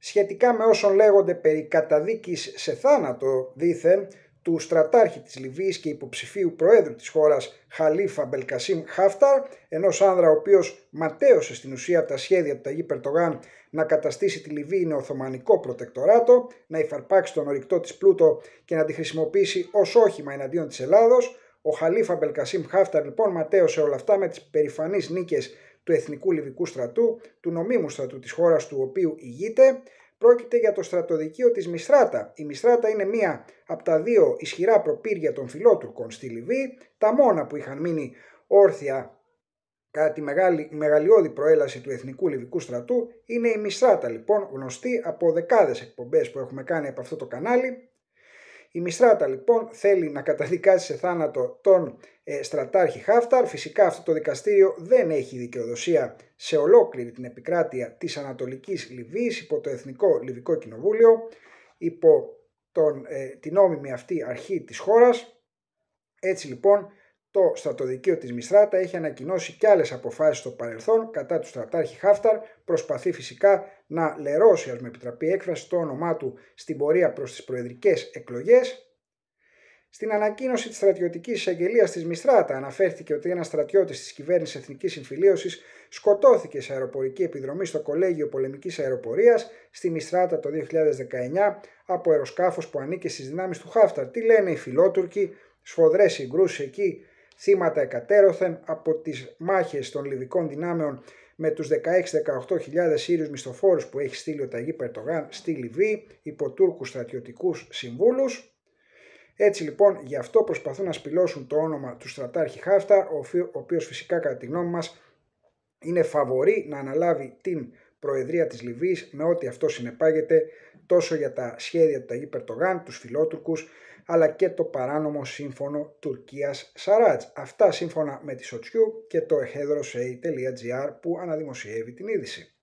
σχετικά με όσον λέγονται περί καταδίκης σε θάνατο δήθεν του στρατάρχη της Λιβύης και υποψηφίου προέδρου της χώρας Χαλίφα Μπελκασίμ Χάφταρ, ενός άνδρα ο οποίος ματέωσε στην ουσία τα σχέδια του Ταγί Περτογάν να καταστήσει τη Λιβύη Οθωμανικό προτεκτοράτο, να υφαρπάξει τον ορυκτό της πλούτο και να τη χρησιμοποιήσει ως όχημα εναντίον της Ελλάδος, ο Χαλίφα Μπελκασίμ Χάφταρ λοιπόν ματέωσε όλα αυτά με τις περηφανείς νίκες του Εθνικού Λιβικού Στρατού, του νομίμου στρατού της χώρας του οποίου ηγείται, πρόκειται για το στρατοδικείο της Μιστράτα. Η Μιστράτα είναι μία από τα δύο ισχυρά προπύρια των φιλότουρκων στη Λιβύη, τα μόνα που είχαν μείνει όρθια κατά τη μεγάλη, μεγαλειώδη προέλαση του Εθνικού Λιβικού Στρατού, είναι η Μιστράτα λοιπόν γνωστή από δεκάδες εκπομπές που έχουμε κάνει από αυτό το κανάλι η Μιστράτα λοιπόν θέλει να καταδικάσει σε θάνατο τον ε, στρατάρχη Χάφταρ. Φυσικά αυτό το δικαστήριο δεν έχει δικαιοδοσία σε ολόκληρη την επικράτεια της Ανατολικής Λιβύης υπό το Εθνικό Λιβικό Κοινοβούλιο, υπό τον, ε, την νόμιμη αυτή αρχή της χώρας. Έτσι λοιπόν το στρατοδικείο της Μιστράτα έχει ανακοινώσει και άλλες αποφάσεις στο παρελθόν κατά του στρατάρχη Χάφταρ, προσπαθεί φυσικά να λερώσει, ας με επιτραπεί έκφραση, το όνομά του στην πορεία προς τις προεδρικές εκλογές. Στην ανακοίνωση της στρατιωτικής εισαγγελίας της Μιστράτα αναφέρθηκε ότι ένας στρατιώτης της κυβέρνησης Εθνικής Συμφιλίωσης σκοτώθηκε σε αεροπορική επιδρομή στο Κολέγιο Πολεμικής Αεροπορίας στη Μιστράτα το 2019 από αεροσκάφος που ανήκε στις δυνάμεις του Χάφταρ. Τι λένε οι φιλότουρκοι, σφοδρές συγκρούσεις εκεί θύματα εκατέρωθεν από τις μάχες των λιβικών δυνάμεων με τους 16-18.000 Σύριους μισθοφόρους που έχει στείλει ο Ταγί Περτογάν στη Λιβύη υπό Τούρκους στρατιωτικούς συμβούλους. Έτσι λοιπόν γι' αυτό προσπαθούν να σπηλώσουν το όνομα του στρατάρχη Χάφτα, ο οποίος φυσικά κατά τη γνώμη μας είναι φαβορή να αναλάβει την Προεδρία της Λιβύης με ό,τι αυτό συνεπάγεται τόσο για τα σχέδια του Ταγί Περτογάν, τους φιλότουρκους, αλλά και το παράνομο σύμφωνο Τουρκίας-Σαράτς. Αυτά σύμφωνα με τη Σοτσιού και το εχέδροσei.gr που αναδημοσιεύει την είδηση.